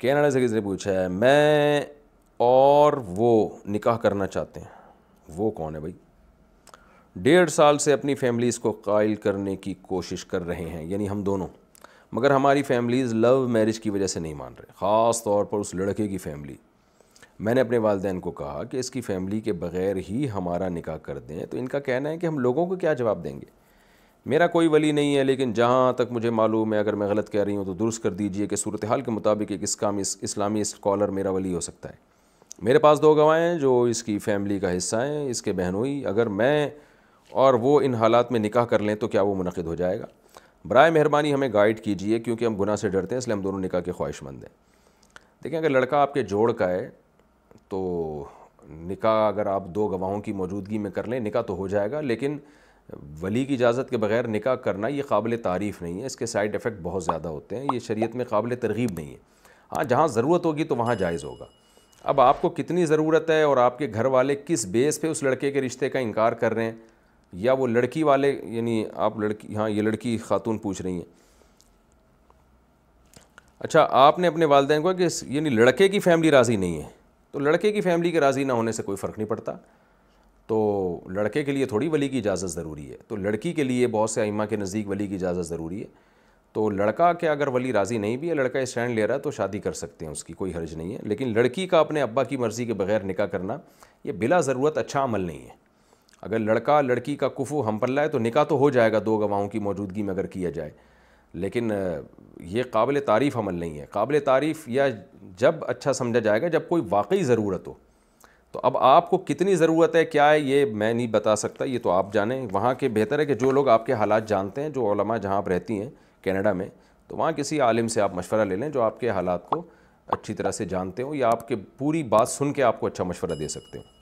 Canada से किसी ने पूछा है मैं और वो निकाह करना चाहते हैं वो कौन है भाई डेढ़ साल से अपनी फैमिली इसको कायल करने की कोशिश कर रहे हैं यानी हम दोनों मगर हमारी फैमिलीज़ लव मैरिज की वजह से नहीं मान रहे ख़ास तौर पर उस लड़के की फैमिली मैंने अपने वालदेन को कहा कि इसकी फ़ैमिली के बग़ैर ही हमारा निकाह कर दें तो इनका कहना है कि हम लोगों को क्या जवाब देंगे मेरा कोई वली नहीं है लेकिन जहाँ तक मुझे मालूम है अगर मैं गलत कह रही हूँ तो दुरुस्त कर दीजिए कि सूरत हाल के मुताबिक एक इसकाम इस, इस्लामी स्कॉलर मेरा वली हो सकता है मेरे पास दो गवाह हैं जो इसकी फैमिली का हिस्सा हैं इसके बहनोई अगर मैं और वो इन हालात में निकाह कर लें तो क्या वो मुनद हो जाएगा बरए मेहरबानी हमें गाइड कीजिए क्योंकि हम गुना से डरते हैं इसलिए हम दोनों निकाह के ख्वाहिशमंद हैं देखें अगर लड़का आपके जोड़ का है तो निका अगर आप दो गवाहों की मौजूदगी में कर लें निका तो हो जाएगा लेकिन वली की इजाज़त के बगैर निकाह करना ये काबिल तारीफ़ नहीं है इसके साइड इफ़ेक्ट बहुत ज़्यादा होते हैं ये शरीयत में काबिल तरगीब नहीं है हाँ जहाँ ज़रूरत होगी तो वहाँ जायज़ होगा अब आपको कितनी ज़रूरत है और आपके घर वाले किस बेस पर उस लड़के के रिश्ते का इनकार कर रहे हैं या वो लड़की वाले यानी आप लड़की हाँ ये लड़की खातून पूछ रही हैं अच्छा आपने अपने वालदे को कि यानी लड़के की फैमिली राज़ी नहीं है तो लड़के की फैमिली के राज़ी ना होने से कोई फ़र्क नहीं पड़ता तो लड़के के लिए थोड़ी वली की इजाज़त ज़रूरी है तो लड़की के लिए बहुत से अइमा के नज़दीक वली की इजाज़त ज़रूरी है तो लड़का के अगर वली राज़ी नहीं भी है लड़का स्टैंड ले रहा है तो शादी कर सकते हैं उसकी कोई हर्ज नहीं है लेकिन लड़की का अपने अब्बा की मर्ज़ी के बगैर निका करना ये बिला ज़रूरत अच्छा अमल नहीं है अगर लड़का लड़की का कुफू हम पल्ला है तो निका तो हो जाएगा दो गवाहों की मौजूदगी में अगर किया जाए लेकिन ये काबिल तारीफ़ अमल नहीं है काबिल तारीफ़ या जब अच्छा समझा जाएगा जब कोई वाकई ज़रूरत हो तो अब आपको कितनी ज़रूरत है क्या है ये मैं नहीं बता सकता ये तो आप जानें वहाँ के बेहतर है कि जो लोग आपके हालात जानते हैं जो जहाँ आप रहती हैं कैनेडा में तो वहाँ किसी आलिम से आप मशवरा ले लें जो आपके हालात को अच्छी तरह से जानते हो या आपके पूरी बात सुन के आपको अच्छा मशवरा दे सकते हो